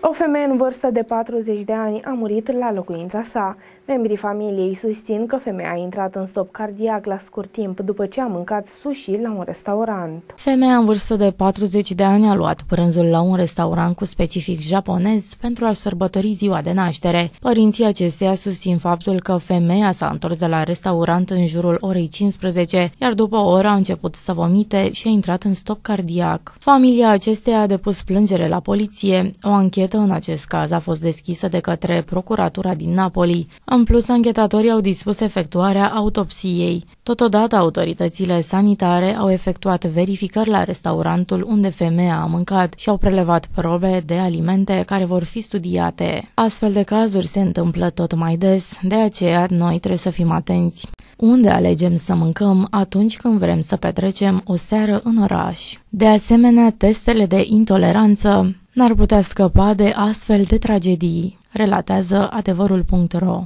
O femeie în vârstă de 40 de ani a murit la locuința sa. Membrii familiei susțin că femeia a intrat în stop cardiac la scurt timp după ce a mâncat sushi la un restaurant. Femeia în vârstă de 40 de ani a luat prânzul la un restaurant cu specific japonez pentru a sărbători ziua de naștere. Părinții acesteia susțin faptul că femeia s-a întors de la restaurant în jurul orei 15, iar după o oră a început să vomite și a intrat în stop cardiac. Familia acesteia a depus plângere la poliție, o anchetă anchetă în acest caz a fost deschisă de către Procuratura din Napoli. În plus, anchetatorii au dispus efectuarea autopsiei. Totodată, autoritățile sanitare au efectuat verificări la restaurantul unde femeia a mâncat și au prelevat probe de alimente care vor fi studiate. Astfel de cazuri se întâmplă tot mai des, de aceea noi trebuie să fim atenți unde alegem să mâncăm atunci când vrem să petrecem o seară în oraș. De asemenea, testele de intoleranță n-ar putea scăpa de astfel de tragedii, relatează adevărul.ro.